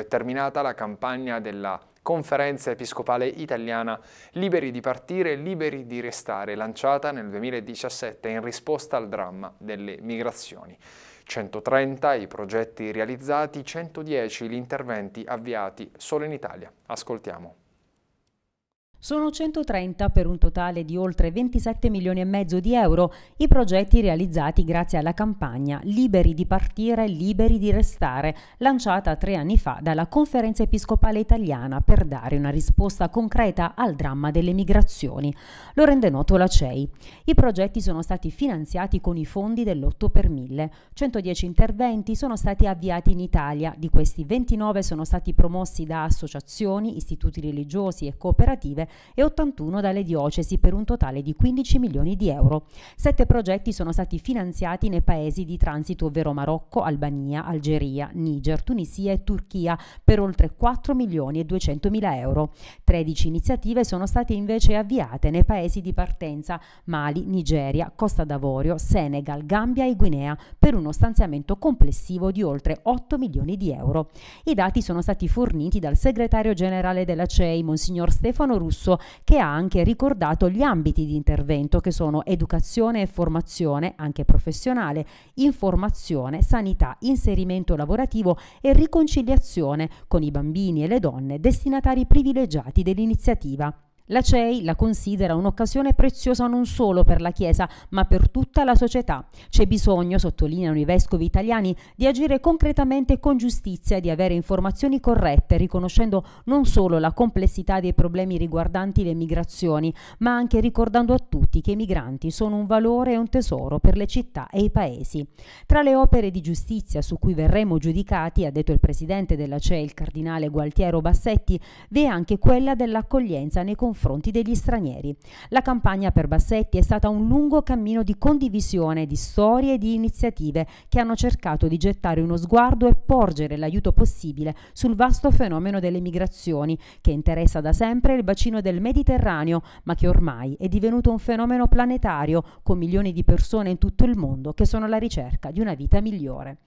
È terminata la campagna della Conferenza Episcopale Italiana Liberi di partire, liberi di restare, lanciata nel 2017 in risposta al dramma delle migrazioni. 130 i progetti realizzati, 110 gli interventi avviati solo in Italia. Ascoltiamo. Sono 130 per un totale di oltre 27 milioni e mezzo di euro i progetti realizzati grazie alla campagna Liberi di partire, liberi di restare, lanciata tre anni fa dalla Conferenza Episcopale Italiana per dare una risposta concreta al dramma delle migrazioni. Lo rende noto la CEI. I progetti sono stati finanziati con i fondi dell'8 per 1000. 110 interventi sono stati avviati in Italia, di questi 29 sono stati promossi da associazioni, istituti religiosi e cooperative e 81 dalle diocesi per un totale di 15 milioni di euro. Sette progetti sono stati finanziati nei paesi di transito ovvero Marocco, Albania, Algeria, Niger, Tunisia e Turchia per oltre 4 milioni e 200 mila euro. 13 iniziative sono state invece avviate nei paesi di partenza Mali, Nigeria, Costa d'Avorio, Senegal, Gambia e Guinea per uno stanziamento complessivo di oltre 8 milioni di euro. I dati sono stati forniti dal segretario generale della CEI, Monsignor Stefano Russo, Abruzzo, che ha anche ricordato gli ambiti di intervento che sono educazione e formazione, anche professionale, informazione, sanità, inserimento lavorativo e riconciliazione con i bambini e le donne destinatari privilegiati dell'iniziativa. La CEI la considera un'occasione preziosa non solo per la Chiesa, ma per tutta la società. C'è bisogno, sottolineano i vescovi italiani, di agire concretamente e con giustizia e di avere informazioni corrette, riconoscendo non solo la complessità dei problemi riguardanti le migrazioni, ma anche ricordando a tutti che i migranti sono un valore e un tesoro per le città e i paesi. Tra le opere di giustizia su cui verremo giudicati, ha detto il presidente della CEI, il cardinale Gualtiero Bassetti, vi è anche quella dell'accoglienza nei confronti confronti degli stranieri. La campagna per Bassetti è stata un lungo cammino di condivisione di storie e di iniziative che hanno cercato di gettare uno sguardo e porgere l'aiuto possibile sul vasto fenomeno delle migrazioni che interessa da sempre il bacino del Mediterraneo, ma che ormai è divenuto un fenomeno planetario con milioni di persone in tutto il mondo che sono alla ricerca di una vita migliore.